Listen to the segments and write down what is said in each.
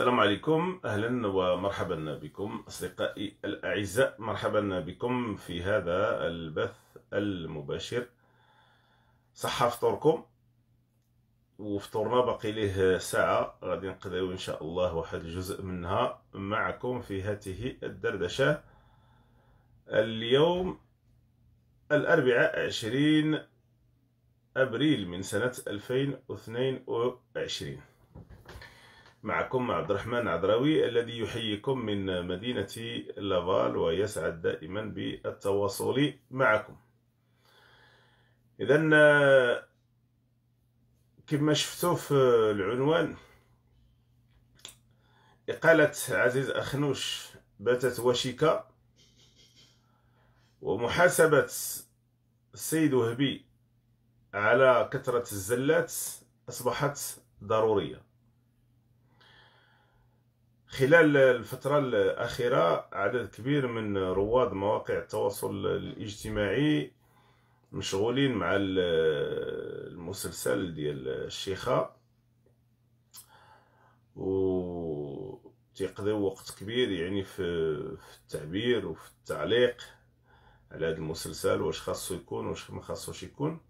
السلام عليكم اهلا ومرحبا بكم اصدقائي الاعزاء مرحبا بكم في هذا البث المباشر صحة فطوركم وفطورنا باقي ليه ساعة غادي نقضيو ان شاء الله واحد الجزء منها معكم في هذه الدردشة اليوم الاربعاء 20 ابريل من سنة 2022 معكم عبد الرحمن عذراوي الذي يحييكم من مدينة لافال ويسعد دائما بالتواصل معكم إذا كما شفتوا في العنوان إقالة عزيز أخنوش باتت وشيكة ومحاسبة السيد وهبي على كثرة الزلات أصبحت ضرورية خلال الفترة الأخيرة عدد كبير من رواد مواقع التواصل الاجتماعي مشغولين مع المسلسل ديال الشيخة و تيقضيو وقت كبير يعني في التعبير وفي التعليق على هذا المسلسل واش خاصو يكون واش ما خاصوش يكون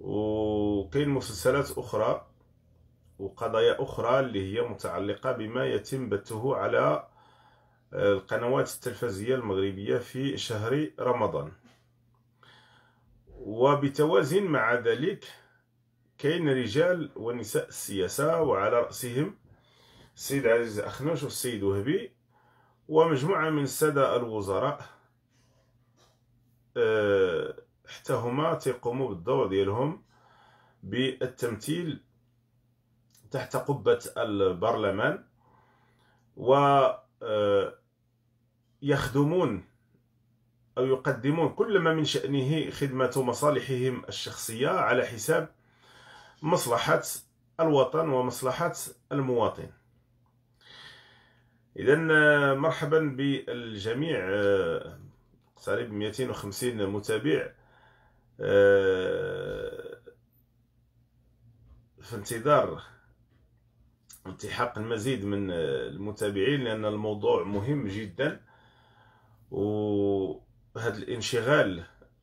وكاين مسلسلات اخرى وقضايا أخرى اللي هي متعلقة بما يتم بثه على آه، القنوات التلفزية المغربية في شهر رمضان وبتوازن مع ذلك كاين رجال ونساء السياسة وعلى رأسهم السيد عزيز أخنوش والسيد وهبي ومجموعة من السادة الوزراء آه، حتى هما تيقوموا بالدور ديالهم بالتمثيل تحت قبة البرلمان ويخدمون آه، أو يقدمون كل ما من شأنه خدمة مصالحهم الشخصية على حساب مصلحة الوطن ومصلحة المواطن إذا آه، مرحبا بالجميع تقريبا آه، 250 متابع في انتظار التحاق المزيد من المتابعين لأن الموضوع مهم جدا وهذا الانشغال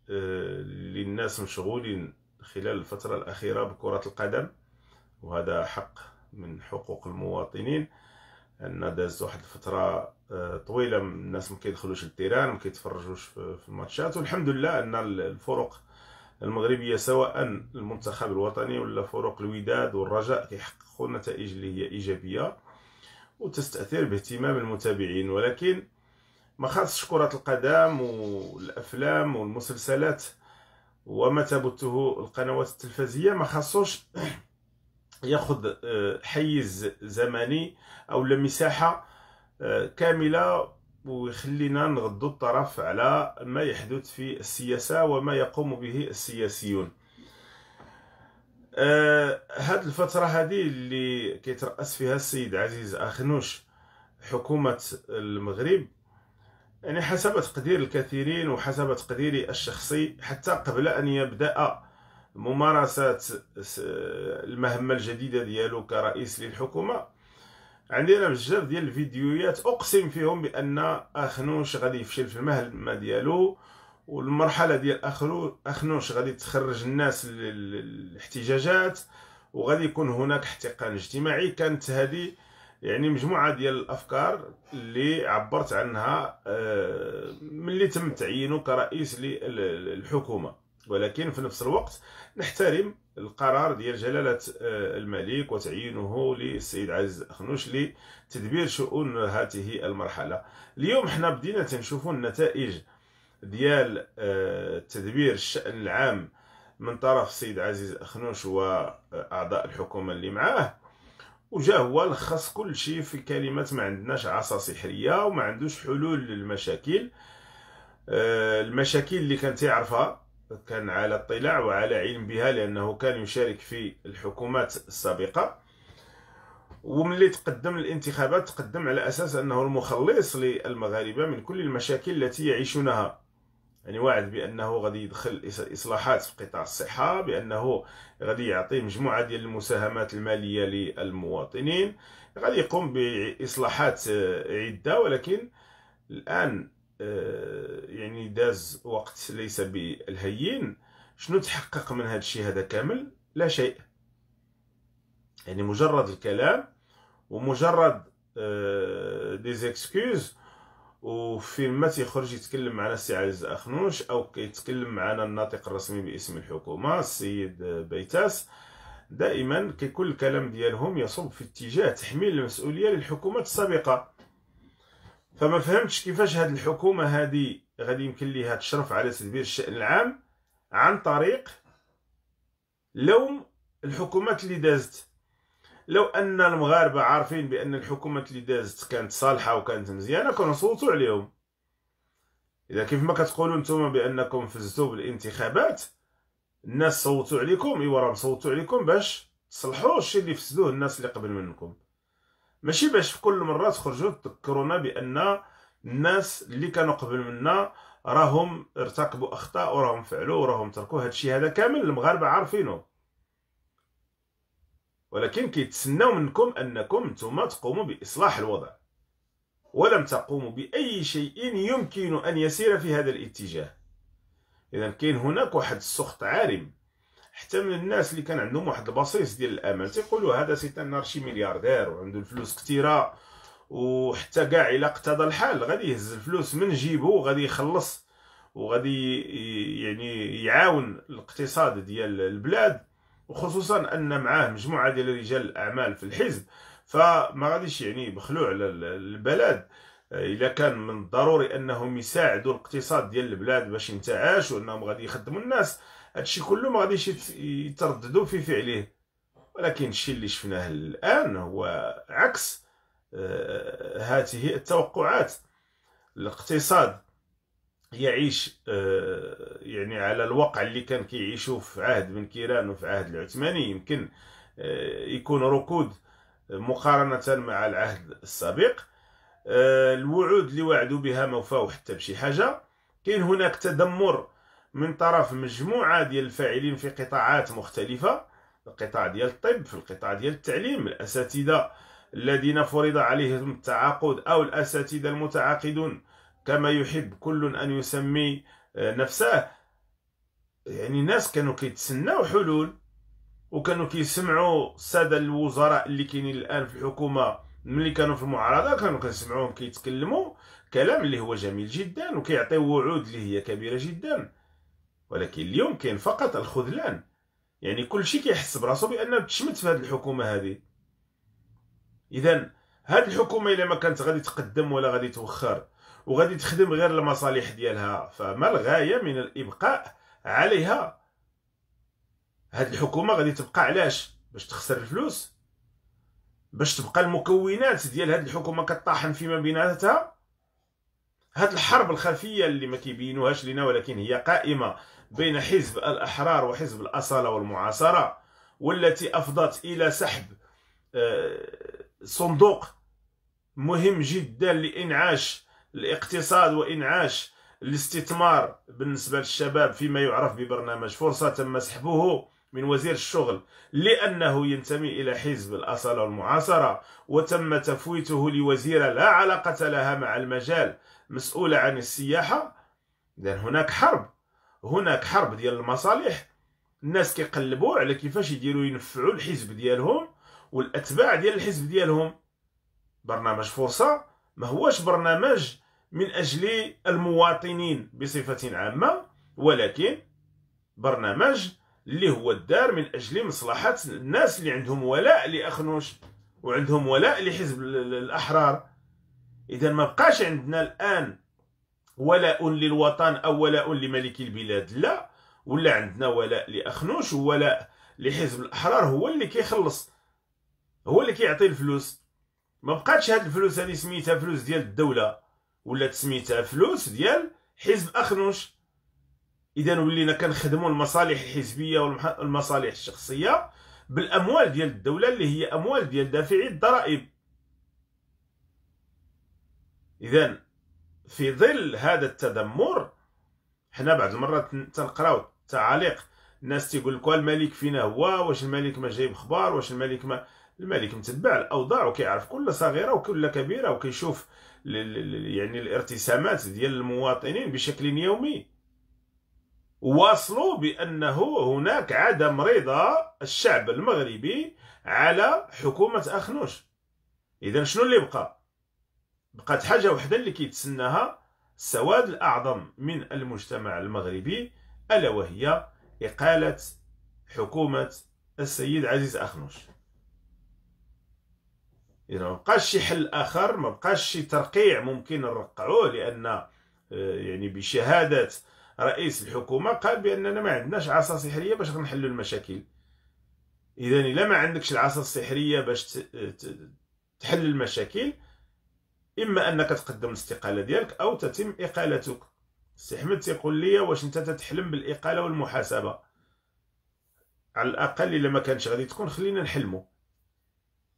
اللي آه، الناس مشغولين خلال الفترة الأخيرة بكرة القدم وهذا حق من حقوق المواطنين أن دازت واحد الفترة آه، طويلة الناس ما كيدخلوش للتيران ما كيتفرجوش في الماتشات والحمد لله أن الفرق المغربيه سواء المنتخب الوطني ولا فرق الوداد والرجاء كيحققوا نتائج اللي هي ايجابيه وتستاثر باهتمام المتابعين ولكن ما خاصش كره القدم والافلام والمسلسلات وما تبثه القنوات التلفزيه ما خاصوش ياخذ آه، حيز زمني او مساحه آه، كامله ويخلينا نغضوا الطرف على ما يحدث في السياسة وما يقوم به السياسيون آه هاد الفترة هذه اللي كيترأس فيها السيد عزيز أخنوش حكومة المغرب يعني حسب تقدير الكثيرين وحسب تقديري الشخصي حتى قبل أن يبدأ ممارسة المهمة الجديدة ديالو كرئيس للحكومة عندنا بزاف ديال الفيديوهات اقسم فيهم بان اخنوش غادي يفشل في المهمه ديالو والمرحله ديال اخرو اخنوش غادي تخرج الناس للاحتجاجات وغادي يكون هناك احتقان اجتماعي كانت هذه يعني مجموعه ديال الافكار اللي عبرت عنها آه، ملي تم تعيينه كرئيس للحكومه ولكن في نفس الوقت نحترم القرار ديال جلالة آه، الملك وتعيينه للسيد عزيز أخنوش لتدبير شؤون هذه المرحلة اليوم حنا بدينا تنشوفوا النتائج ديال آه، تدبير الشأن العام من طرف السيد عزيز أخنوش وأعضاء الحكومة اللي معاه وجا هو لخص كل شيء في كلمة ما عندناش عصا سحرية وما عندوش حلول للمشاكل آه، المشاكل اللي كان يعرفها كان على اطلاع وعلى علم بها لأنه كان يشارك في الحكومات السابقة وملي تقدم الانتخابات تقدم على أساس أنه المخلص للمغاربة من كل المشاكل التي يعيشونها يعني واعد بانه غادي يدخل اصلاحات في قطاع الصحه بانه غادي يعطي مجموعه ديال المساهمات الماليه للمواطنين غادي يقوم باصلاحات عده ولكن الان آه، يعني داز وقت ليس بالهين شنو تحقق من هذا الشيء هذا كامل لا شيء يعني مجرد الكلام ومجرد دي آه، زيكسكوز وفي ما تيخرج يتكلم معنا السي عزيز اخنوش او كيتكلم معنا الناطق الرسمي باسم الحكومه السيد آه، بيتاس دائما كيكون الكلام ديالهم يصب في اتجاه تحميل المسؤوليه للحكومات السابقه فما فهمتش كيفاش هاد الحكومه هادي غادي يمكن ليها تشرف على تدبير الشان العام عن طريق لوم الحكومات اللي دازت لو ان المغاربه عارفين بان الحكومات اللي دازت كانت صالحه وكانت مزيانه كنا صوتوا عليهم اذا كيف ما كتقولوا نتوما بانكم فزتوا بالانتخابات الناس صوتوا عليكم ايوا راهم صوتوا عليكم باش تصلحوا الشيء اللي فسدوه الناس اللي قبل منكم ماشي باش في كل مره تخرجوا تذكرونا بان الناس اللي كانوا قبل منا راهم ارتكبوا اخطاء وراهم فعلوا وراهم تركوا الشيء هذا كامل المغاربه عارفينه ولكن كيتسناو منكم انكم نتوما تقوموا باصلاح الوضع ولم تقوموا باي شيء يمكن ان يسير في هذا الاتجاه اذا كاين هناك واحد السخط عارم حتى من الناس اللي كان عندهم واحد البصيص ديال الامل تيقولوا هذا سيتان نارشي ملياردير وعنده الفلوس كثيره وحتى كاع الا اقتضى الحال غادي يهز الفلوس من جيبو وغادي يخلص وغادي يعني يعاون الاقتصاد ديال البلاد وخصوصا ان معاه مجموعه ديال رجال الاعمال في الحزب فما غاديش يعني يبخلوا على البلد الا كان من الضروري انهم يساعدوا الاقتصاد ديال البلاد باش ينتعاش وانهم غادي يخدموا الناس هادشي كله ما غاديش يترددوا في فعله ولكن الشيء اللي شفناه الان هو عكس آه، هذه التوقعات الاقتصاد يعيش آه، يعني على الواقع اللي كان كيعيشوه في عهد بن كيران وفي عهد العثماني يمكن آه، يكون ركود مقارنة مع العهد السابق الوعود اللي وعدوا بها ما وفاو حتى بشي حاجة كاين هناك تدمر من طرف مجموعه ديال الفاعلين في قطاعات مختلفه القطاع ديال الطب في القطاع ديال التعليم الاساتذه الذين فرض عليهم التعاقد او الاساتذه المتعاقدون كما يحب كل ان يسمي آه، نفسه يعني الناس كانوا كيتسناو حلول وكانوا كيسمعوا الساده الوزراء اللي كاينين الان في الحكومه ملي كانوا في المعارضه كانوا كنسمعوهم كيتكلموا كلام اللي هو جميل جدا وكيعطيو وعود اللي هي كبيره جدا ولكن اليوم كاين فقط الخذلان يعني كل شيء كيحس براسو بانه تشمت في هذه الحكومه هذه اذا هذه الحكومه الا ما كانت غادي تقدم ولا غادي توخر وغادي تخدم غير المصالح ديالها فما الغايه من الابقاء عليها هذه الحكومه غادي تبقى علاش باش تخسر الفلوس باش تبقى المكونات ديال هذه الحكومه كطاحن فيما بيناتها هذه الحرب الخفيه اللي ما كيبينوهاش لنا ولكن هي قائمه بين حزب الأحرار وحزب الأصالة والمعاصرة والتي أفضت إلى سحب آه، صندوق مهم جدا لإنعاش الاقتصاد وإنعاش الاستثمار بالنسبة للشباب فيما يعرف ببرنامج فرصة تم سحبه من وزير الشغل لأنه ينتمي إلى حزب الأصالة والمعاصرة وتم تفويته لوزيرة لا علاقة لها مع المجال مسؤولة عن السياحة لأن هناك حرب هناك حرب ديال المصالح الناس كيقلبوا على كيفاش يديروا ينفعوا الحزب ديالهم والاتباع ديال الحزب ديالهم برنامج فرصه ما هوش برنامج من اجل المواطنين بصفه عامه ولكن برنامج اللي هو الدار من اجل مصلحه الناس اللي عندهم ولاء لاخنوش وعندهم ولاء لحزب الاحرار اذا ما بقاش عندنا الان ولاء للوطن أو ولاء لملك البلاد لا ولا عندنا ولاء لأخنوش ولاء لحزب الأحرار هو اللي كيخلص هو اللي كيعطي الفلوس ما بقاتش هاد الفلوس هذه سميتها فلوس ديال الدولة ولا سميتها فلوس ديال حزب أخنوش إذا ولينا كنخدموا المصالح الحزبية والمصالح الشخصية بالأموال ديال الدولة اللي هي أموال ديال دافعي الضرائب إذا في ظل هذا التدمر حنا بعض المرات تنقراو تعاليق الناس تيقول لك الملك فينا هو واش الملك ما جايب خبار واش الملك ما الملك متبع الاوضاع وكيعرف كل صغيره وكل كبيره وكيشوف يعني الارتسامات ديال المواطنين بشكل يومي واصلوا بانه هناك عدم رضا الشعب المغربي على حكومه اخنوش اذا شنو اللي بقى بقات حاجة وحدة اللي كيتسناها السواد الأعظم من المجتمع المغربي ألا وهي إقالة حكومة السيد عزيز أخنوش يعني ما بقاش شي حل آخر ما بقاش شي ترقيع ممكن نرقعوه لأن آه، يعني بشهادة رئيس الحكومة قال بأننا ما عندناش عصا سحرية باش نحلوا المشاكل إذا إلا ما عندكش العصا السحرية باش تحل المشاكل اما انك تقدم الاستقاله ديالك او تتم اقالتك سي احمد تيقول لي واش انت تتحلم بالاقاله والمحاسبه على الاقل الا ما كانش غادي تكون خلينا نحلموا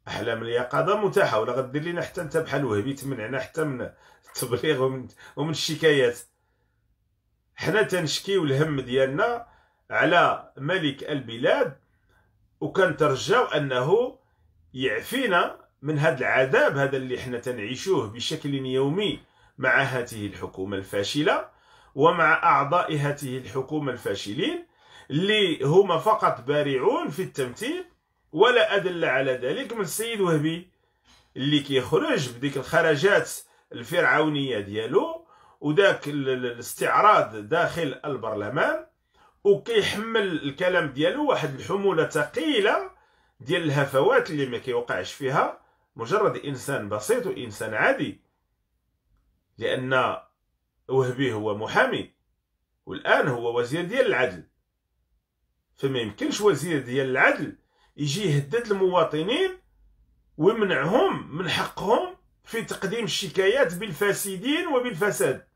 احلام اليقظه متاحه ولا غدير لينا حتى انت بحال وهبي تمنعنا حتى من التبليغ ومن, ومن الشكايات حنا تنشكيو الهم ديالنا على ملك البلاد وكنترجاو انه يعفينا من هذا العذاب هذا اللي حنا تنعيشوه بشكل يومي مع هذه الحكومة الفاشلة ومع أعضاء هذه الحكومة الفاشلين اللي هما فقط بارعون في التمثيل ولا أدل على ذلك من السيد وهبي اللي كيخرج بديك الخرجات الفرعونية ديالو وداك الاستعراض داخل البرلمان وكيحمل الكلام ديالو واحد الحمولة ثقيلة ديال الهفوات اللي ما كيوقعش فيها مجرد انسان بسيط وانسان عادي لان وهبي هو محامي والان هو وزير ديال العدل فما يمكنش وزير ديال العدل يجي يهدد المواطنين ويمنعهم من حقهم في تقديم الشكايات بالفاسدين وبالفساد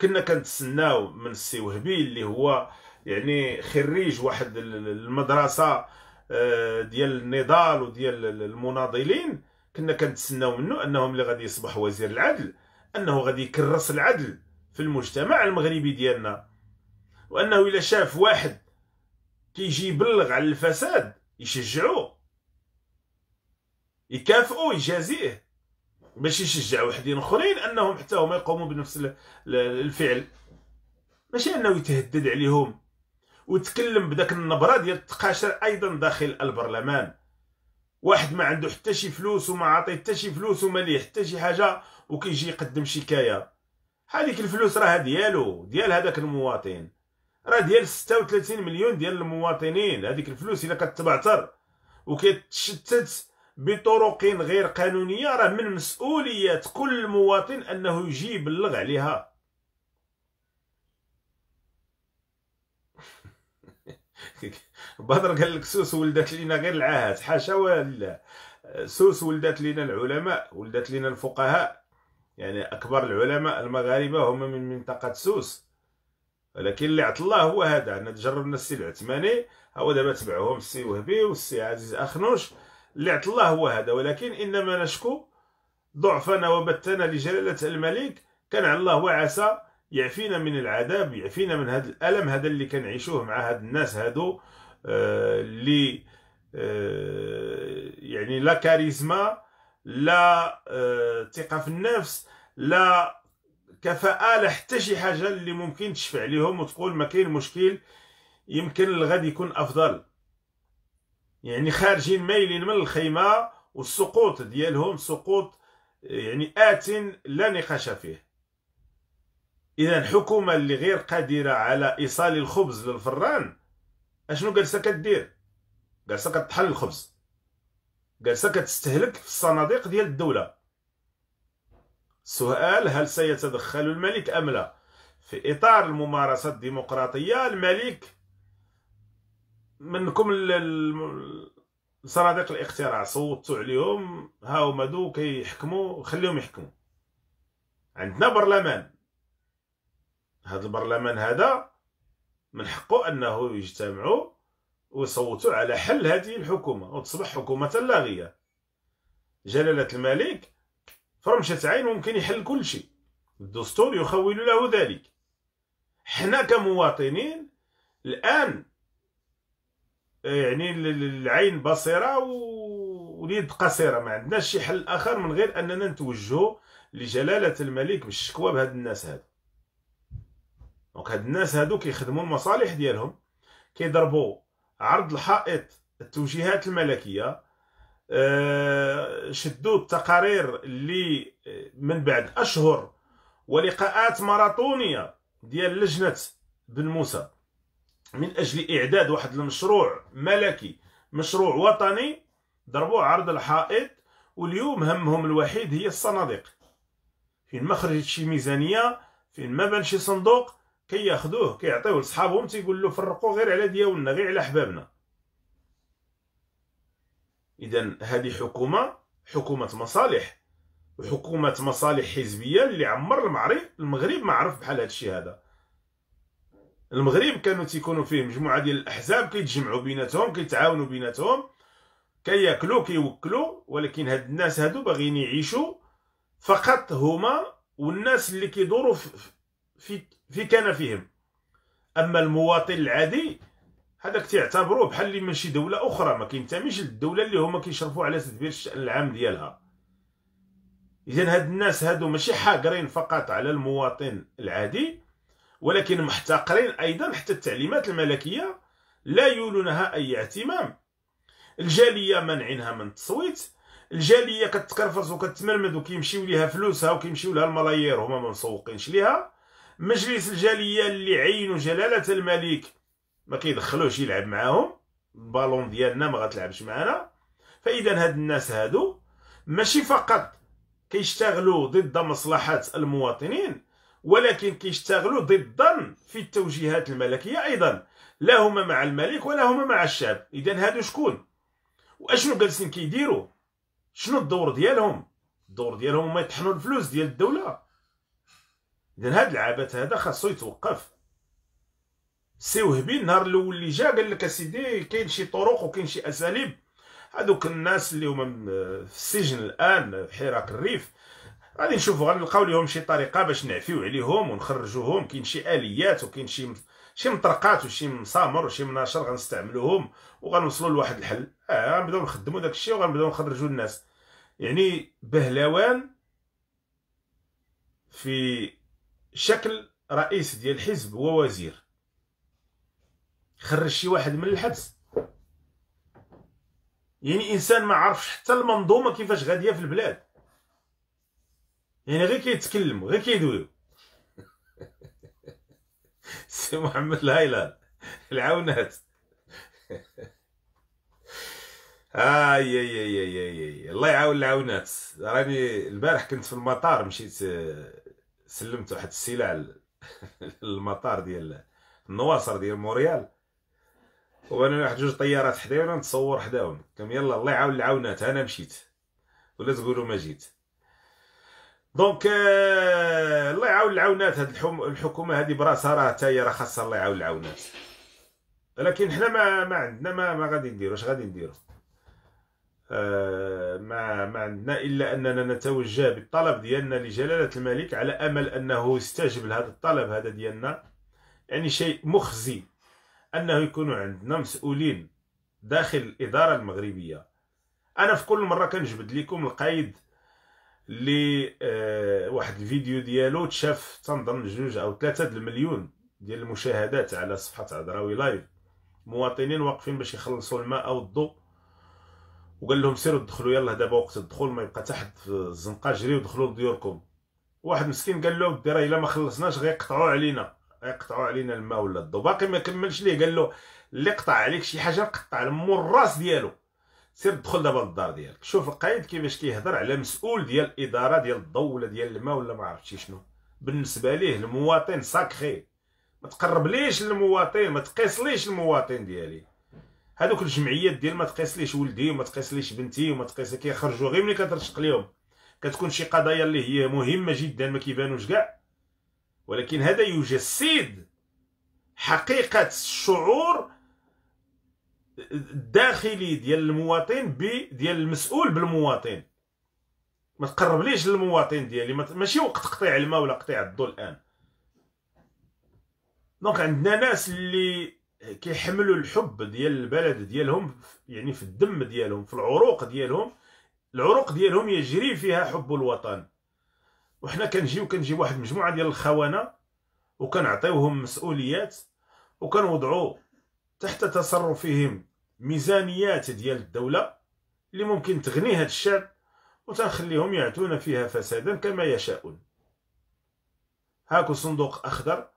كنا كنتسناو من السي وهبي اللي هو يعني خريج واحد المدرسه آه، ديال النضال وديال المناضلين كنا كنتسناو منه انهم اللي غادي يصبح وزير العدل انه غادي يكرس العدل في المجتمع المغربي ديالنا وانه الا شاف واحد كيجي يبلغ على الفساد يشجعو يكافئو يجازيه باش يشجع وحدين اخرين انهم حتى هما يقوموا بنفس الفعل ماشي انه يتهدد عليهم وتكلم بداك النبره ديال التقاشر ايضا داخل البرلمان واحد ما عنده حتى شي فلوس وما عاطي حتى شي فلوس وما ليه حتى شي حاجه وكيجي يقدم شكايه هذيك الفلوس راه ديالو ديال هذاك المواطن راه ديال 36 مليون ديال المواطنين هذيك الفلوس الا كتبعثر وكتشتت بطرق غير قانونيه راه من مسؤوليه كل مواطن انه يجي يبلغ عليها بدر قال لك سوس ولدت لنا غير العاهات حاشا ولا سوس ولدت لنا العلماء ولدت لنا الفقهاء يعني أكبر العلماء المغاربة هم من منطقة سوس ولكن اللي عطى الله هو هذا أنا تجربنا السي العثماني هو دابا تبعهم السي وهبي والسي عزيز أخنوش اللي عطى الله هو هذا ولكن إنما نشكو ضعفنا وبتنا لجلالة الملك كان على الله وعسى يعفينا من العذاب يعفينا من هذا الألم هذا اللي كنعيشوه مع هاد الناس هادو آه، لي آه، يعني لا كاريزما لا آه، ثقه في النفس لا كفاءه لا حتى شي حاجه اللي ممكن تشفع لهم وتقول ما كاين مشكل يمكن الغد يكون افضل يعني خارجين مايلين من الخيمه والسقوط ديالهم سقوط يعني ات لا نقاش فيه اذا الحكومه اللي غير قادره على ايصال الخبز للفران اشنو جالسه كدير جالسه كطحن الخبز جالسه كتستهلك في الصناديق ديال الدوله سؤال هل سيتدخل الملك ام لا في اطار الممارسه الديمقراطيه الملك منكم صناديق الاقتراع صوتوا عليهم ها هما دو كيحكموا خليهم يحكموا عندنا برلمان هذا البرلمان هذا من حقه انه يجتمعوا ويصوتوا على حل هذه الحكومه وتصبح حكومه لاغيه جلاله الملك فرمشه عين ممكن يحل كل شيء الدستور يخول له ذلك حنا كمواطنين الان يعني العين بصيره واليد قصيره ما عندناش شي حل اخر من غير اننا نتوجه لجلاله الملك بالشكوى بهاد الناس هاد دونك هاد الناس هادو كيخدموا المصالح ديالهم كيضربوا عرض الحائط التوجيهات الملكيه آه، شدوا التقارير اللي آه، من بعد اشهر ولقاءات ماراطونيه ديال لجنه بن موسى من اجل اعداد واحد المشروع ملكي مشروع وطني ضربوا عرض الحائط واليوم همهم الوحيد هي الصناديق فين ما خرجت شي ميزانيه فين ما بان شي صندوق كياخذوه كي كيعطيوه لصحابهم تيقول له فرقوا غير على ديالنا غير على احبابنا اذا هذه حكومه حكومه مصالح وحكومه مصالح حزبيه اللي عمر المغرب المغرب ما عرف بحال هذا الشيء هذا المغرب كانوا تيكونوا فيه مجموعه ديال الاحزاب كيتجمعوا بيناتهم كيتعاونوا بيناتهم كياكلوا كيوكلوا ولكن هاد الناس هادو باغيين يعيشوا فقط هما والناس اللي كيدوروا في في كنفهم اما المواطن العادي هذاك تيعتبروه بحال اللي من شي دوله اخرى ما كينتميش للدوله اللي هما كيشرفوا على تدبير الشان العام ديالها اذا هاد الناس هادو ماشي حاقرين فقط على المواطن العادي ولكن محتقرين ايضا حتى التعليمات الملكيه لا يولونها اي اهتمام الجاليه منعينها من التصويت الجاليه كتكرفص وكتمرمد وكيمشيو ليها فلوسها وكيمشيو لها الملايير هما ما مسوقينش ليها مجلس الجاليه اللي عينوا جلاله الملك ما كيدخلوش يلعب معاهم البالون ديالنا ما غتلعبش معانا فاذا هاد الناس هادو ماشي فقط كيشتغلوا ضد مصلحه المواطنين ولكن كيشتغلوا ضدا في التوجيهات الملكيه ايضا لا هما مع الملك ولا هما مع الشعب اذا هادو شكون واشنو جالسين كيديروا شنو الدور ديالهم الدور ديالهم هما يطحنوا الفلوس ديال الدوله اذا هاد العبث هذا خاصو يتوقف سي وهبي النهار الاول اللي جا قال لك اسيدي كاين شي طرق وكاين شي اساليب هذوك الناس اللي هما آه، في السجن الان آه، في حراك الريف غادي نشوفوا غنلقاو لهم شي طريقه باش نعفيو عليهم ونخرجوهم كاين شي اليات وكاين شي شي مطرقات وشي مسامر وشي مناشر غنستعملوهم وغنوصلوا لواحد الحل اه غنبداو نخدموا داك الشيء وغنبداو نخرجوا الناس يعني بهلوان في شكل رئيس ديال الحزب هو وزير خرج شي واحد من الحبس يعني انسان ما عرفش حتى المنظومه كيفاش غاديه في البلاد يعني غير كيتكلم غير كيدويو سي محمد الهايلان العاونات اي اي اي اي الله يعاون العاونات راني البارح كنت في المطار مشيت آه، سلمت واحد السلع للمطار ديال النواصر ديال موريال وانا واحد جوج طيارات حدايا وانا نتصور حداهم كم يلا الله يعاون العاونات انا مشيت ولا تقولوا ما جيت دونك آه، الله يعاون العاونات هاد الحكومه هادي براسها راه حتى هي راه خاصها الله يعاون العاونات ولكن حنا ما ما عندنا ما, ما غادي نديرو اش غادي نديرو آه، ما ما عندنا الا اننا نتوجه بالطلب ديالنا لجلاله الملك على امل انه يستجب لهذا الطلب هذا ديالنا يعني شيء مخزي انه يكونوا عندنا مسؤولين داخل الاداره المغربيه انا في كل مره كنجبد لكم القيد لي آه واحد الفيديو ديالو تشاف تنظن جوج او ثلاثة المليون ديال المشاهدات على صفحه عذراوي لايف مواطنين واقفين باش يخلصوا الماء او الضوء وقال لهم سيروا دخلوا يلا دابا وقت الدخول ما يبقى حتى حد في الزنقه جريو دخلوا لديوركم واحد مسكين قال له الدراري الا ما خلصناش غيقطعوا علينا غيقطعوا علينا الماء ولا الضو باقي ما كملش ليه قال له اللي قطع عليك شي حاجه قطع لمو الراس ديالو سير دخل دابا للدار ديالك شوف القايد كيفاش كيهضر على مسؤول ديال الاداره ديال الضو ولا ديال الماء ولا ما عرفتش شنو بالنسبه ليه المواطن ساكري ما تقربليش للمواطن المواطن ما تقيسليش المواطن ديالي هذوك الجمعيات ديال ما تقيسليش ولدي وما تقيسليش بنتي وما تقيس كيخرجوا غير ملي كترشق ليهم كتكون شي قضايا اللي هي مهمه جدا ما كيبانوش كاع ولكن هذا يجسد حقيقه الشعور الداخلي ديال المواطن ب ديال المسؤول بالمواطن ما تقربليش للمواطن ديالي ماشي وقت قطيع الماء ولا قطيع الضوء الان دونك عندنا ناس اللي كيحملوا الحب ديال البلد ديالهم يعني في الدم ديالهم في العروق ديالهم العروق ديالهم يجري فيها حب الوطن وحنا كنجيو كنجيب واحد مجموعه ديال الخونه وكنعطيوهم مسؤوليات وكنوضعوا تحت تصرفهم ميزانيات ديال الدوله اللي ممكن تغني هذا الشعب وتنخليهم يعتون فيها فسادا كما يشاءون هاكو صندوق اخضر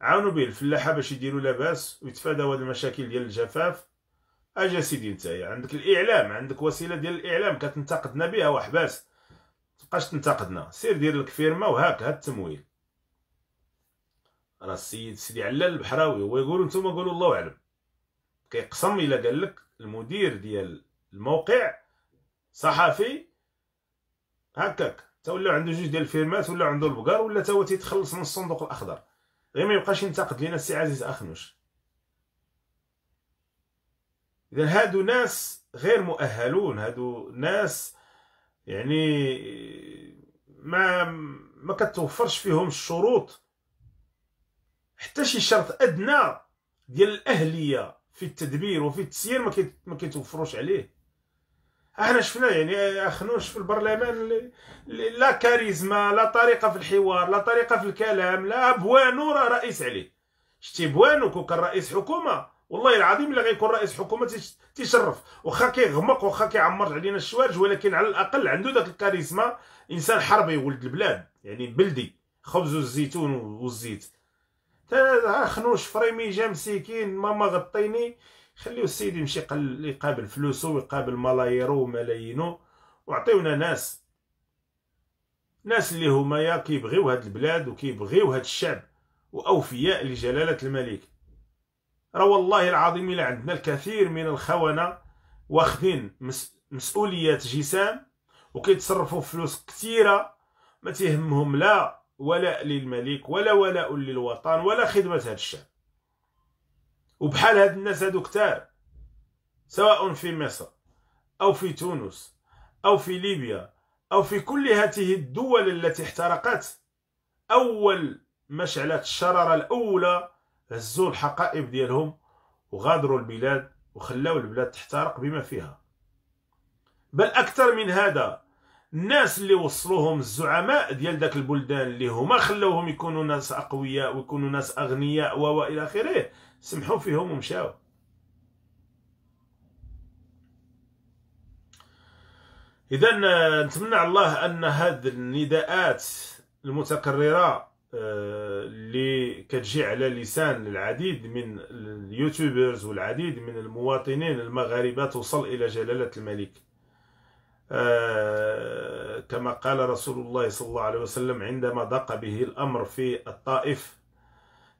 عاونوا به الفلاحه باش يديروا لاباس ويتفاداو هاد المشاكل ديال الجفاف اجا سيدي نتايا عندك الاعلام عندك وسيله ديال الاعلام كتنتقدنا بها وحباس متبقاش تنتقدنا سير دير لك فيرما وهاك هاد التمويل راه السيد سيدي علال البحراوي هو يقول نتوما قولوا الله اعلم كيقسم الا قال لك المدير ديال الموقع صحفي هكاك تا ولاو عنده جوج ديال الفيرمات ولا عنده البقر ولا تا هو تيتخلص من الصندوق الاخضر غير ما يبقاش ينتقد لينا السي عزيز اخنوش اذا هادو ناس غير مؤهلون هادو ناس يعني ما ما كتوفرش فيهم الشروط حتى شي شرط ادنى ديال الاهليه في التدبير وفي التسيير ما كيتوفروش عليه احنا شفنا يعني خنوش في البرلمان لا كاريزما لا طريقه في الحوار لا طريقه في الكلام لا بوانو راه رئيس عليه شتي بوانو كون كان رئيس حكومه والله العظيم الا غيكون رئيس حكومه تيشرف واخا كيغمق واخا كيعمر علينا الشوارج ولكن على الاقل عنده ذاك الكاريزما انسان حربي ولد البلاد يعني بلدي خبز والزيتون والزيت خنوش فريمي جا مسكين ماما غطيني خليو السيد يمشي يقابل فلوسو ويقابل ملايرو وملايينو وعطيونا ناس ناس اللي هما يا كيبغيو هاد البلاد وكيبغيو هاد الشعب واوفياء لجلاله الملك راه والله العظيم الا عندنا الكثير من الخونه واخدين مسؤوليات جسام وكيتصرفوا فلوس كثيره ما تهمهم لا ولاء للملك ولا ولاء للوطن ولا خدمه هاد الشعب وبحال هاد الناس هادو كتار سواء في مصر أو في تونس أو في ليبيا أو في كل هذه الدول التي احترقت أول شعلت الشرارة الأولى هزوا الحقائب ديالهم وغادروا البلاد وخلاو البلاد تحترق بما فيها بل أكثر من هذا الناس اللي وصلوهم الزعماء ديال داك البلدان اللي هما خلوهم يكونوا ناس اقوياء ويكونوا ناس اغنياء و والى اخره سمحوا فيهم ومشاو اذا آه، نتمنى على الله ان هذه النداءات المتكرره آه، اللي كتجي على لسان العديد من اليوتيوبرز والعديد من المواطنين المغاربه توصل الى جلاله الملك آه، كما قال رسول الله صلى الله عليه وسلم عندما ضاق به الأمر في الطائف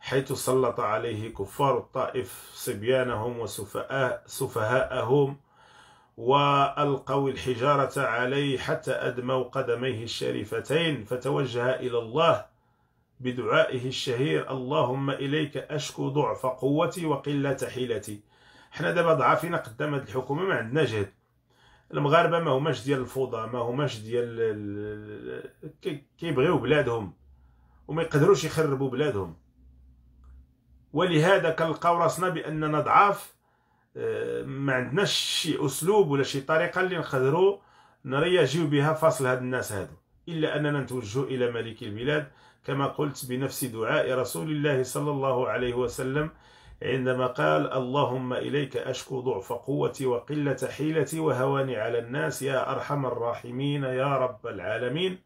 حيث سلط عليه كفار الطائف صبيانهم وسفهاءهم وألقوا الحجارة عليه حتى أدموا قدميه الشريفتين فتوجه إلى الله بدعائه الشهير اللهم إليك أشكو ضعف قوتي وقلة حيلتي حنا دابا ضعافنا قدام هاد الحكومة ما عندنا جهد المغاربه ما هماش ديال الفوضى ما هماش ديال ال... كيبغيو بلادهم وما يقدروش يخربوا بلادهم ولهذا كنلقاو راسنا باننا ضعاف آه، ما عندناش شي اسلوب ولا شي طريقه اللي نقدروا نرياجيو بها فصل هاد الناس هادو الا اننا نتوجهوا الى ملك البلاد كما قلت بنفس دعاء رسول الله صلى الله عليه وسلم عندما قال اللهم إليك أشكو ضعف قوتي وقلة حيلتي وهواني على الناس يا أرحم الراحمين يا رب العالمين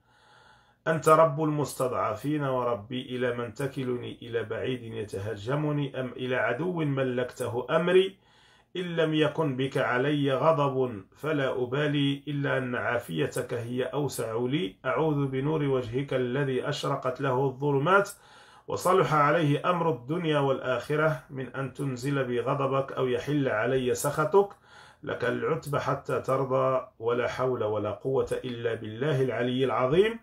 أنت رب المستضعفين وربي إلى من تكلني إلى بعيد يتهجمني أم إلى عدو ملكته أمري إن لم يكن بك علي غضب فلا أبالي إلا أن عافيتك هي أوسع لي أعوذ بنور وجهك الذي أشرقت له الظلمات وصلح عليه أمر الدنيا والآخرة من أن تنزل بي غضبك أو يحل علي سخطك لك العتب حتى ترضى ولا حول ولا قوة إلا بالله العلي العظيم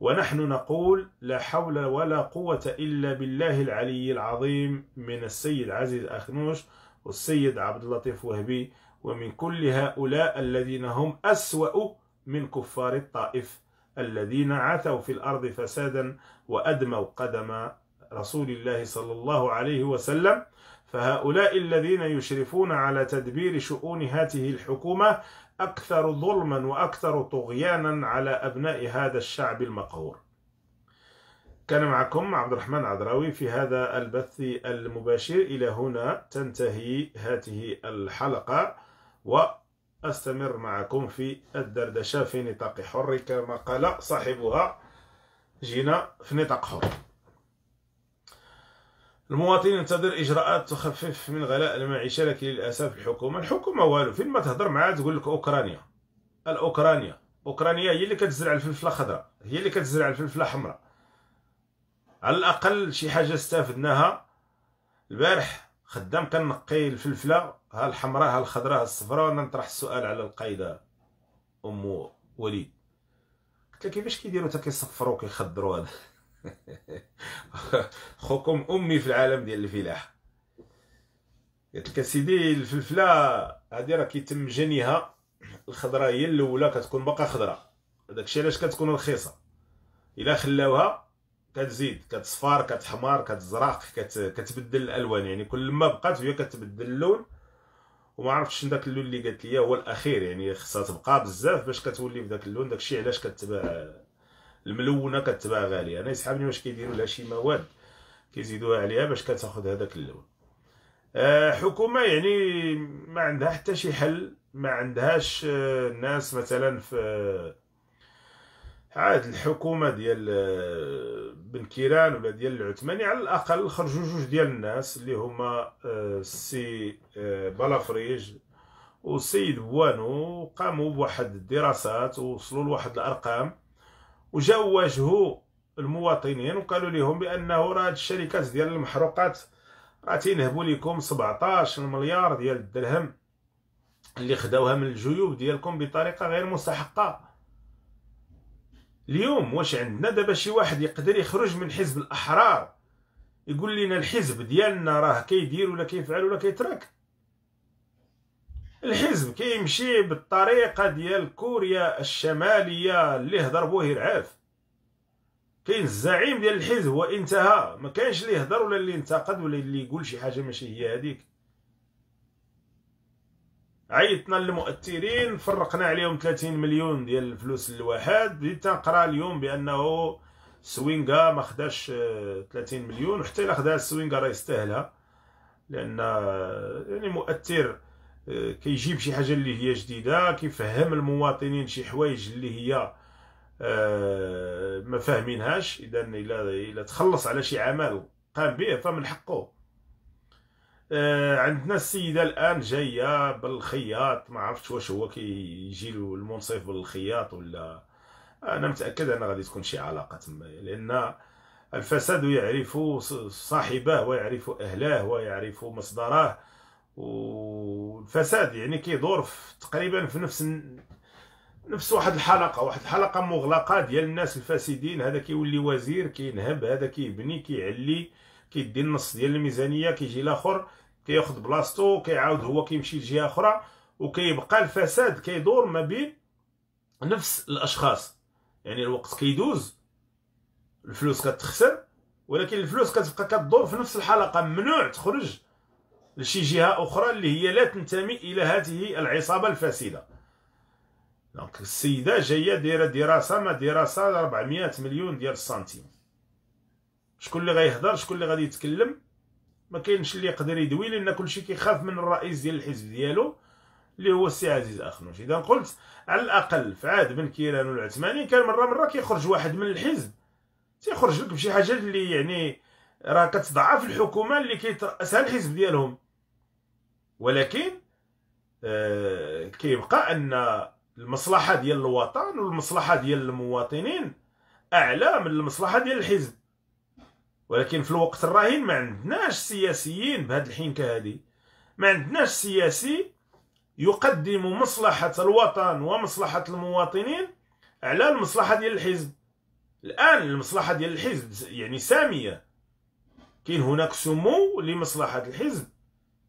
ونحن نقول لا حول ولا قوة إلا بالله العلي العظيم من السيد عزيز أخنوش والسيد عبد اللطيف وهبي ومن كل هؤلاء الذين هم أسوأ من كفار الطائف الذين عثوا في الأرض فسادا وأدموا قدم رسول الله صلى الله عليه وسلم فهؤلاء الذين يشرفون على تدبير شؤون هذه الحكومة أكثر ظلما وأكثر طغيانا على أبناء هذا الشعب المقهور كان معكم عبد الرحمن عدراوي في هذا البث المباشر إلى هنا تنتهي هذه الحلقة وأستمر معكم في الدردشة في نطاق حر كما قال صاحبها جينا في نطاق حر المواطن ينتظر اجراءات تخفف من غلاء المعيشه لكن للاسف الحكومه الحكومه والو فين ما تهضر معاها تقول لك اوكرانيا الاوكرانيا اوكرانيا هي اللي كتزرع الفلفله الخضراء هي اللي كتزرع الفلفله الحمراء على الاقل شي حاجه استفدناها البارح خدام كنقي الفلفله ها الحمراء ها الخضراء ها الصفراء وانا نطرح السؤال على القايده ام وليد قلت لها كيفاش كيديروا حتى كيصفروا وكيخضروا هذا خوكم امي في العالم ديال الفلاحه قلت لك سيدي الفلفله هذه راه كيتم جنيها الخضره هي الاولى كتكون باقا خضره داكشي علاش كتكون رخيصه الا خلاوها كتزيد كتصفار كتحمر كتزرق كت... كتبدل الالوان يعني كل ما بقات هي كتبدل اللون وما عرفتش داك اللون اللي قالت لي هو الاخير يعني خصها تبقى بزاف باش كتولي بداك اللون داكشي علاش كتبقى... الملونه كتباع غاليه انا يسحابني واش كيديروا لها شي مواد كيزيدوها عليها باش كتاخذ هذاك اللون آه، حكومه يعني ما عندها حتى شي حل ما عندهاش آه، الناس مثلا في آه، عاد الحكومه ديال بن كيران ولا ديال العثماني على الاقل خرجوا جوج ديال الناس اللي هما السي بلافريج والسيد بوانو قاموا بواحد الدراسات ووصلوا لواحد الارقام وجاو واجهوا المواطنين وقالوا لهم بانه راه هاد الشركات ديال المحروقات راه تينهبوا لكم 17 مليار ديال الدرهم اللي خداوها من الجيوب ديالكم بطريقه غير مستحقه اليوم واش عندنا دابا شي واحد يقدر يخرج من حزب الاحرار يقول لنا الحزب ديالنا راه كيدير ولا كيفعل ولا كيترك الحزب كيمشي بالطريقه ديال كوريا الشماليه اللي هضر بوه يرعاف كاين الزعيم ديال الحزب وانتهى ما كانش اللي يهضر ولا اللي ينتقد ولا اللي يقول شي حاجه ماشي هي هذيك عيطنا للمؤثرين فرقنا عليهم 30 مليون ديال الفلوس الواحد بديت نقرا اليوم بانه سوينغا ما خداش 30 آه، مليون وحتى الا خداها سوينغا راه يستاهلها لان آه، يعني مؤثر آه، كيجيب شي حاجه اللي هي جديده كيفهم المواطنين شي حوايج اللي هي آه، ما فاهمينهاش اذا الا الا تخلص على شي عمل قام به فمن حقه آه، عندنا السيده الان جايه بالخياط ما عرفتش واش هو كيجي المنصف بالخياط ولا انا متاكد ان غادي تكون شي علاقه تما لان الفساد يعرف صاحبه ويعرف اهله ويعرف مصدره والفساد يعني كيدور تقريبا في نفس نفس واحد الحلقه واحد الحلقه مغلقه ديال الناس الفاسدين هذا كيولي وزير كينهب هذا كيبني كيعلي كيدي النص ديال الميزانيه كيجي الاخر كياخذ بلاصتو كيعاود هو كيمشي لجهه اخرى وكيبقى الفساد كيدور ما بين نفس الاشخاص يعني الوقت كيدوز الفلوس كتخسر ولكن الفلوس كتبقى كتدور في نفس الحلقه ممنوع تخرج لشي جهه اخرى اللي هي لا تنتمي الى هذه العصابه الفاسده دونك السيده جايه دايره دراسه ما دراسه 400 مليون ديال السنتيم شكون اللي غيهضر شكون اللي غادي يتكلم ما كاينش اللي يقدر يدوي لان كلشي كيخاف من الرئيس ديال الحزب ديالو اللي هو السي عزيز اخنوش اذا قلت على الاقل في بن كيران والعثماني كان مره مره كيخرج واحد من الحزب تيخرج لك بشي حاجه اللي يعني راه كتضعف الحكومه اللي كيتراسها الحزب ديالهم ولكن آه، كيبقى ان المصلحه ديال الوطن والمصلحه ديال المواطنين اعلى من المصلحه ديال الحزب ولكن في الوقت الراهن ما عندناش سياسيين بهذا الحنكه كهذه ما عندناش سياسي يقدم مصلحه الوطن ومصلحه المواطنين على المصلحه ديال الحزب الان المصلحه ديال الحزب يعني ساميه كاين هناك سمو لمصلحه الحزب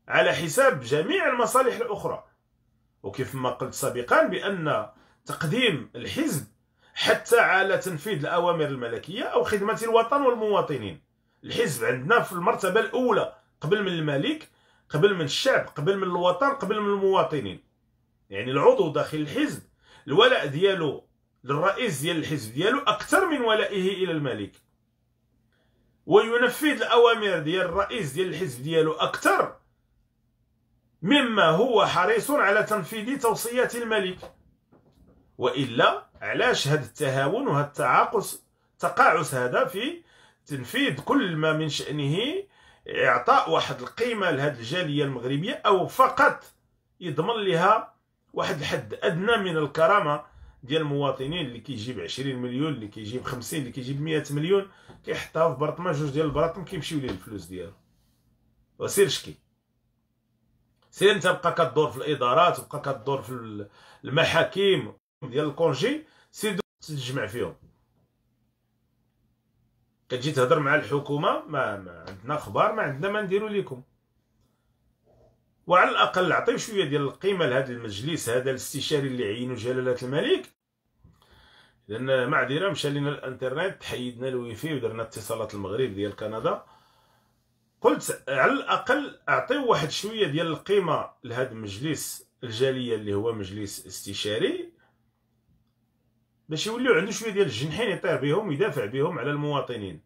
على حساب جميع المصالح الأخرى وكيف ما قلت سابقا بأن تقديم الحزب حتى على تنفيذ الأوامر الملكية أو خدمة الوطن والمواطنين الحزب عندنا في المرتبة الأولى قبل من الملك قبل من الشعب قبل من الوطن قبل من المواطنين يعني العضو داخل الحزب الولاء ديالو للرئيس ديال الحزب ديالو أكثر من ولائه إلى الملك وينفذ الأوامر ديال الرئيس ديال الحزب ديالو أكثر مما هو حريص على تنفيذ توصيات الملك وإلا علاش هذا التهاون وهذا التعاقص تقاعس هذا في تنفيذ كل ما من شأنه إعطاء واحد القيمة لهذه الجالية المغربية أو فقط يضمن لها واحد الحد أدنى من الكرامة ديال المواطنين اللي كيجيب 20 مليون اللي كيجيب 50 اللي كيجيب 100 مليون كيحطها في برطمان جوج ديال البراطم كيمشيو ليه الفلوس ديالو وسير شكي سير انت بقى كدور في الادارات بقى كدور في المحاكم ديال الكونجي سير تجمع فيهم كتجي تهضر مع الحكومه ما, ما عندنا اخبار ما عندنا ما نديرو لكم وعلى الاقل عطيو شويه ديال القيمه لهذا المجلس هذا الاستشاري اللي عينو جلاله الملك لان معذره مشى لينا الانترنت حيدنا الويفي ودرنا اتصالات المغرب ديال كندا قلت على الاقل اعطيو واحد شويه ديال القيمه لهذا المجلس الجاليه اللي هو مجلس استشاري باش يوليو عنده شويه ديال الجنحين يطير بهم يدافع بهم على المواطنين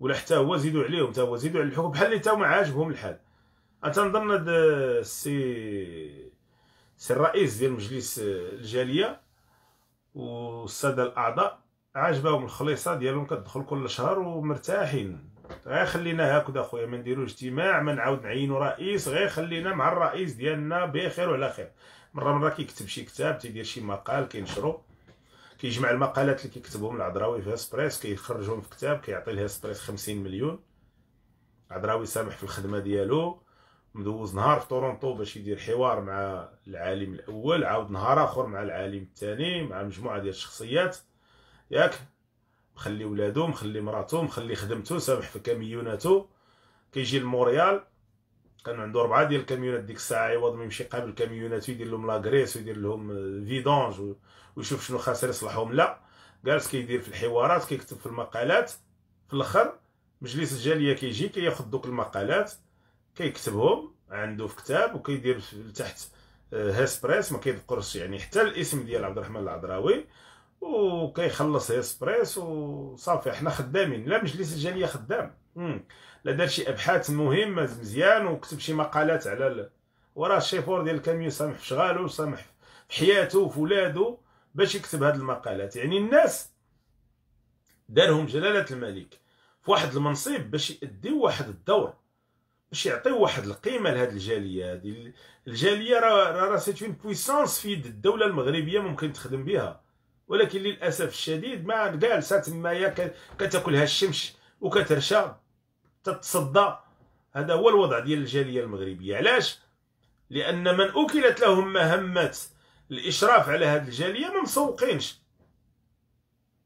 ولا حتى هو زيدوا عليهم حتى هو زيدوا على الحكم بحال اللي حتى ما عاجبهم الحال تنظن هاد السي سي الرئيس ديال مجلس الجاليه والساده الاعضاء عاجبهم الخليصه ديالهم كتدخل كل شهر ومرتاحين غير خلينا هكذا اخويا ما نديروش اجتماع ما نعاود نعينو رئيس غير خلينا مع الرئيس ديالنا بخير وعلى خير مره مره كيكتب شي كتاب تيدير شي مقال كينشرو كيجمع المقالات اللي كيكتبهم العذراوي في اسبريس كيخرجهم في كتاب كيعطي لها اسبريس 50 مليون العذراوي سامح في الخدمه ديالو مدوز نهار في تورونتو باش يدير حوار مع العالم الاول عاود نهار اخر مع العالم الثاني مع مجموعه ديال الشخصيات ياك مخلي ولادو مخلي مراتو مخلي خدمتو سامح في كاميوناتو كيجي لموريال كان عنده ربعه ديال الكاميونات ديك الساعه يوض ميمشي يمشي قابل الكاميونات ويدير لهم لاغريس ويدير لهم فيدونج ويشوف شنو خاسر يصلحهم لا جالس كيدير في الحوارات كيكتب في المقالات في الاخر مجلس الجاليه كيجي كياخذ دوك المقالات كيكتبهم عنده في كتاب وكيدير تحت هاسبريس آه، ما كيدقرش يعني حتى الاسم ديال عبد الرحمن العذراوي وكيخلص اسبريس وصافي حنا خدامين لا مجلس الجاليه خدام لا دار شي ابحاث مهمه مزيان وكتب شي مقالات على ال... وراه الشيفور ديال الكاميو سامح في شغالو سامح في حياته وفي ولادو باش يكتب هاد المقالات يعني الناس دارهم جلاله الملك في واحد المنصب باش يأديو واحد الدور باش يعطيو واحد القيمه لهاد الجاليه هادي الجاليه راه راه سيت اون بويسونس في يد الدوله المغربيه ممكن تخدم بها ولكن للاسف الشديد ما جالسه تمايا كتاكلها الشمس وكترشى تتصدى هذا هو الوضع ديال الجاليه المغربيه علاش لان من اكلت لهم مهمه الاشراف على هذه الجاليه ما مسوقينش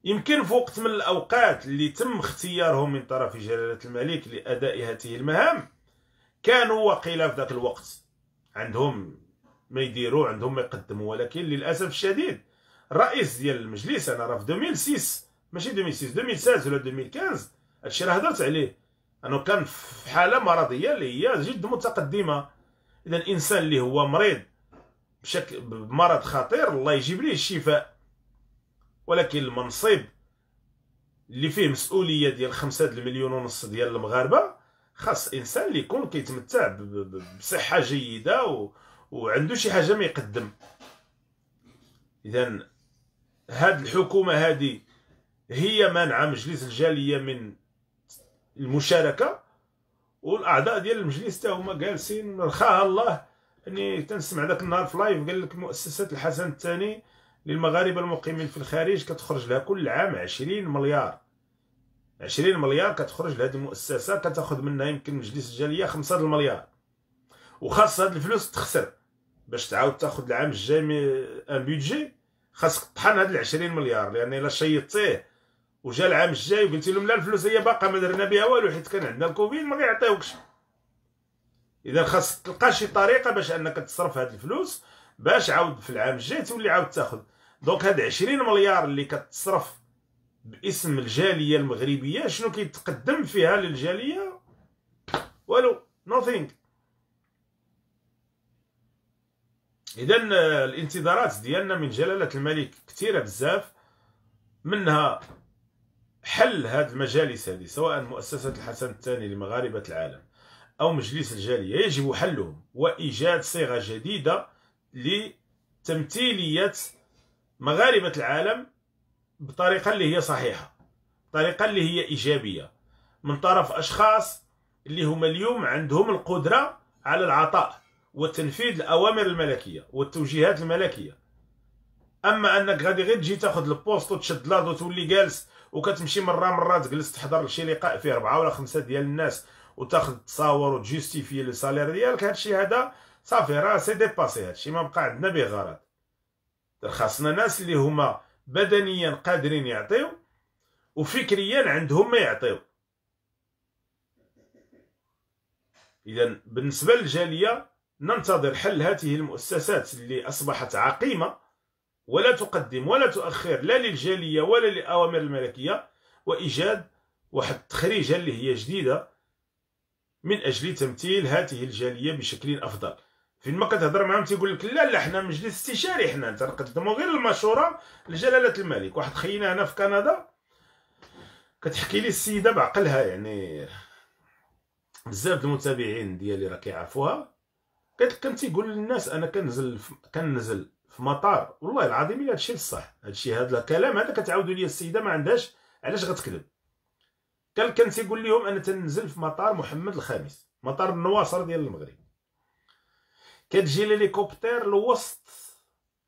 يمكن في وقت من الاوقات اللي تم اختيارهم من طرف جلاله الملك لاداء هذه المهام كانوا وقيلا في ذاك الوقت عندهم ما يديروا عندهم ما يقدموا ولكن للاسف الشديد الرئيس ديال المجلس انا راه في 2006 ماشي 2006 2016 ولا 2015 هادشي راه هضرت عليه انه كان في حاله مرضيه اللي هي جد متقدمه اذا الانسان اللي هو مريض بشكل بمرض خطير الله يجيب ليه الشفاء ولكن المنصب اللي فيه مسؤوليه ديال 5 مليون ونص ديال المغاربه خاص انسان اللي يكون كيتمتع بصحه جيده و... وعندو شي حاجه ما يقدم اذا هاد الحكومه هذه هي مانعه مجلس الجاليه من المشاركه والاعضاء ديال المجلس حتى هما جالسين رخاها الله اني تنسمع داك النهار في لايف قال لك مؤسسه الحسن الثاني للمغاربه المقيمين في الخارج كتخرج لها كل عام 20 مليار 20 مليار كتخرج لهذه المؤسسه كتاخذ منها يمكن مجلس الجاليه 5 المليار وخاص هاد الفلوس تخسر باش تعاود تاخذ العام الجاي ان بيدجي خاصك تطحن هاد العشرين مليار لان الا شيطتيه وجا العام الجاي وقلتي لهم لا الفلوس هي باقا ما درنا بها والو حيت كان عندنا الكوفيد ما كيعطيوكش اذا خاصك تلقى شي طريقه باش انك تصرف هاد الفلوس باش عاود في العام الجاي تولي عاود تاخذ دونك هاد 20 مليار اللي كتصرف باسم الجاليه المغربيه شنو كيتقدم فيها للجاليه والو نوثينغ اذا آه، الانتظارات ديالنا من جلاله الملك كثيره بزاف منها حل هذه المجالس هذه سواء مؤسسه الحسن الثاني لمغاربه العالم او مجلس الجاليه يجب حلهم وايجاد صيغه جديده لتمثيليه مغاربه العالم بطريقه اللي هي صحيحه بطريقه اللي هي ايجابيه من طرف اشخاص اللي هما اليوم عندهم القدره على العطاء وتنفيذ الاوامر الملكيه والتوجيهات الملكيه اما انك غادي غير تجي تاخذ البوست وتشد لاض وتولي جالس وكتمشي مره مره تجلس تحضر لشي لقاء فيه اربعه ولا خمسه ديال الناس وتاخذ تصاور وتجيستيفي السالير ديالك هادشي هذا صافي راه سي ديباسي هادشي ما بقى عندنا به غرض خاصنا ناس اللي هما بدنيا قادرين يعطيو وفكريا عندهم ما يعطيو اذا بالنسبه للجاليه ننتظر حل هذه المؤسسات اللي أصبحت عقيمة ولا تقدم ولا تؤخر لا للجالية ولا للأوامر الملكية وإيجاد واحد التخريجة اللي هي جديدة من أجل تمثيل هذه الجالية بشكل أفضل فين ما كتهضر معاهم تيقول لك لا لا حنا مجلس استشاري حنا تنقدموا غير المشورة لجلالة الملك واحد خينا هنا في كندا كتحكي لي السيدة بعقلها يعني بزاف المتابعين ديالي راه كيعرفوها كان تيقول للناس انا كنزل كنزل في مطار والله العظيم الا هادشي صح هادشي هذا الكلام هذا كتعاودوا لي السيده ما عندهاش علاش غتكذب كان كان تيقول لهم انا تنزل في مطار محمد الخامس مطار النواصر ديال المغرب كتجي الهليكوبتر لوسط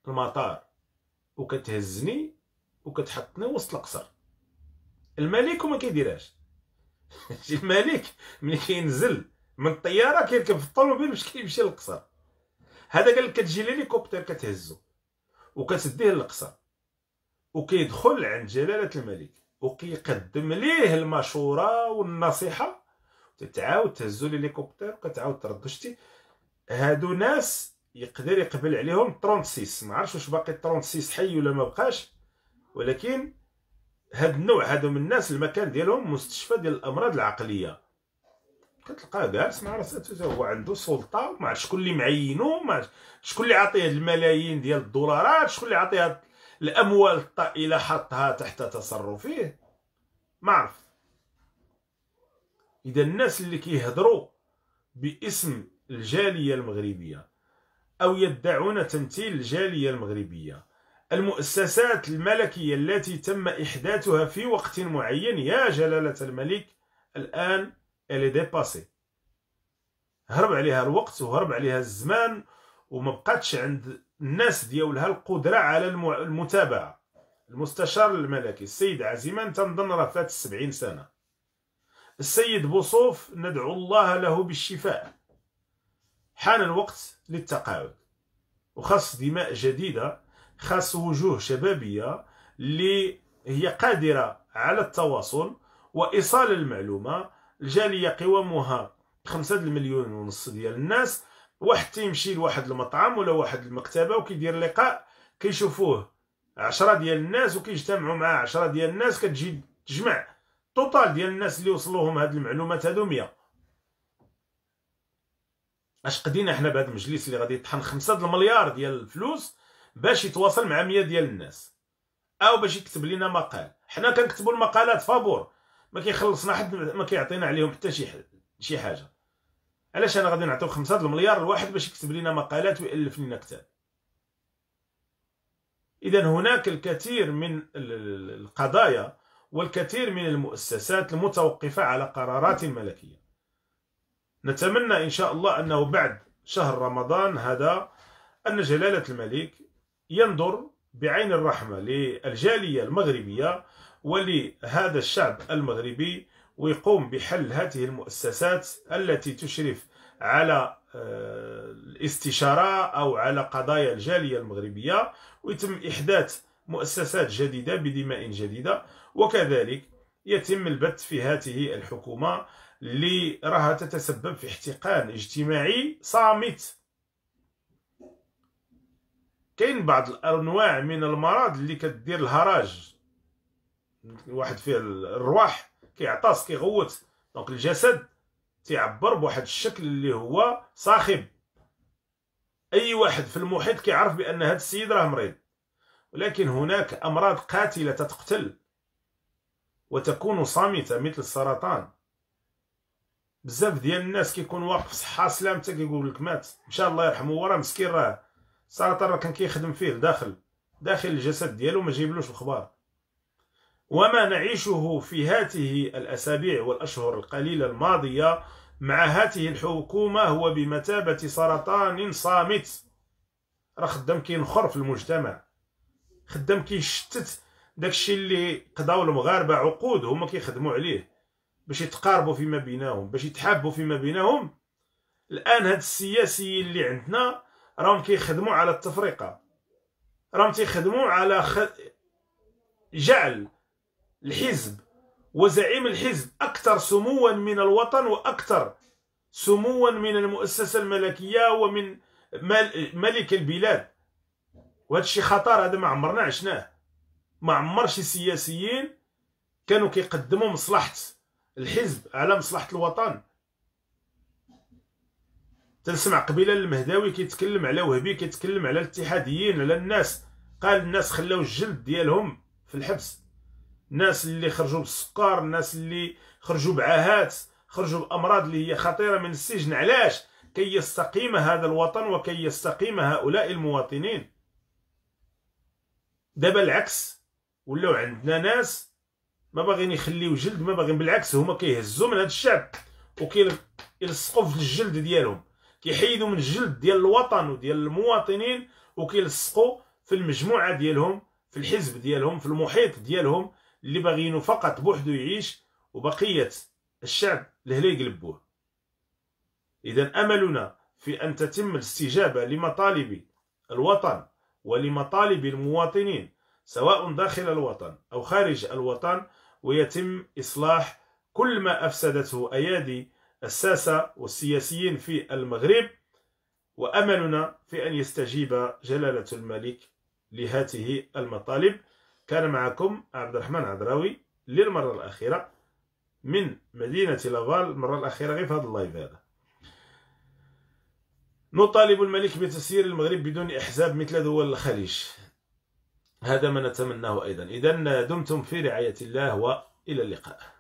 المطار وكتهزني وكتحطني وسط القصر الملك وما كيديرهاش الملك ملي كينزل من الطياره كيركب في الطوموبيل باش كيمشي للقصر هذا قال لك كتجي الهليكوبتر كتهزو وكتديه للقصر وكيدخل عند جلاله الملك وكيقدم ليه المشوره والنصيحه تتعاود تهزو الهليكوبتر وكتعاود ترد شتي هادو ناس يقدر يقبل عليهم 36 ما عرفش واش باقي 36 حي ولا ما بقاش ولكن هاد النوع هادو من الناس المكان ديالهم مستشفى ديال الامراض العقليه كتلقى دارس مع راسه هو عنده سلطه مع شكون اللي معينو مع شكون اللي عطيه الملايين ديال الدولارات شكون اللي عطيه الاموال الطائله حطها تحت تصرفه ما عرف اذا الناس اللي كيهضروا باسم الجاليه المغربيه او يدعون تمثيل الجاليه المغربيه المؤسسات الملكيه التي تم احداثها في وقت معين يا جلاله الملك الان الي ديباسي هرب عليها الوقت وهرب عليها الزمان وما بقاتش عند الناس ديالها القدره على المتابعه المستشار الملكي السيد عزيمان تنظن راه فات 70 سنه السيد بوصوف ندعو الله له بالشفاء حان الوقت للتقاعد وخاص دماء جديده خاص وجوه شبابيه اللي هي قادره على التواصل وايصال المعلومه الجاليه قوامها خمسة المليون ونص ديال الناس واحد تيمشي لواحد المطعم ولا واحد المكتبه وكيدير لقاء كيشوفوه عشرة ديال الناس وكيجتمعوا معاه عشرة ديال الناس كتجي تجمع طوطال ديال الناس اللي وصلوهم هاد المعلومات هادو 100 اش قدينا حنا بهذا المجلس اللي غادي يطحن 5 المليار ديال الفلوس باش يتواصل مع 100 ديال الناس او باش يكتب لنا مقال حنا كنكتبوا المقالات فابور ما كيخلصنا حد ما كيعطينا عليهم حتى شي شي حاجه علاش انا غادي نعطيو 5 المليار لواحد باش يكتب لينا مقالات ويالف لنا كتاب اذا هناك الكثير من القضايا والكثير من المؤسسات المتوقفه على قرارات ملكيه نتمنى ان شاء الله انه بعد شهر رمضان هذا ان جلاله الملك ينظر بعين الرحمه للجاليه المغربيه ولهذا الشعب المغربي ويقوم بحل هذه المؤسسات التي تشرف على آه، الاستشارة أو على قضايا الجالية المغربية ويتم إحداث مؤسسات جديدة بدماء جديدة وكذلك يتم البت في هذه الحكومة اللي راها تتسبب في احتقان اجتماعي صامت كاين بعض الانواع من المرض اللي كدير الهرج الواحد فيه الرواح كيعطس كيغوت دونك الجسد تيعبر بواحد الشكل اللي هو صاخب اي واحد في المحيط كيعرف بان هذا السيد راه مريض ولكن هناك امراض قاتله تقتل وتكون صامته مثل السرطان بزاف ديال الناس كيكون واقف صحه سلامته كيقول لك مات شاء الله يرحمه وراه مسكين راه السرطان راه كان كيخدم فيه داخل داخل الجسد ديالو ما جايبلوش الخبار وما نعيشه في هاته الأسابيع والأشهر القليلة الماضية مع هاته الحكومة هو بمثابة سرطان صامت راه خدام كينخر في المجتمع خدام كيشتت داكشي اللي قضاو المغاربة عقود هما كيخدموا عليه باش يتقاربوا فيما بينهم باش يتحابوا فيما بينهم الان هاد السياسيين اللي عندنا راهم كيخدموا على التفرقه راهم تيخدموا على خ... جعل الحزب وزعيم الحزب أكثر سموا من الوطن وأكثر سموا من المؤسسة الملكية ومن ملك البلاد وهذا الشيء خطر هذا ما عمرنا عشناه ما عمر شي سياسيين كانوا كيقدموا مصلحة الحزب على مصلحة الوطن تنسمع قبيله المهداوي كيتكلم على وهبي كيتكلم على الاتحاديين على الناس قال الناس خلاو الجلد ديالهم في الحبس الناس اللي خرجوا بالسكر الناس اللي خرجوا بعاهات خرجوا بامراض اللي هي خطيره من السجن علاش كي يستقيم هذا الوطن وكي يستقيم هؤلاء المواطنين دابا العكس ولاو عندنا ناس ما باغين يخليو جلد ما باغين بالعكس هما كيهزوا من هذا الشعب وكيلصقوا في الجلد ديالهم كيحيدوا من الجلد ديال الوطن وديال المواطنين وكيلصقوا في المجموعه ديالهم في الحزب ديالهم في المحيط ديالهم اللي باغيينو فقط بوحدو يعيش وبقية الشعب لهلا يقلبوه إذا أملنا في أن تتم الاستجابة لمطالب الوطن ولمطالب المواطنين سواء داخل الوطن أو خارج الوطن ويتم إصلاح كل ما أفسدته أيادي الساسة والسياسيين في المغرب وأملنا في أن يستجيب جلالة الملك لهذه المطالب كان معكم عبد الرحمن عذراوي للمرة الأخيرة من مدينة لافال المرة الأخيرة غير في هذا اللايف هذا نطالب الملك بتسيير المغرب بدون إحزاب مثل دول الخليج هذا ما نتمناه أيضا إذا دمتم في رعاية الله وإلى اللقاء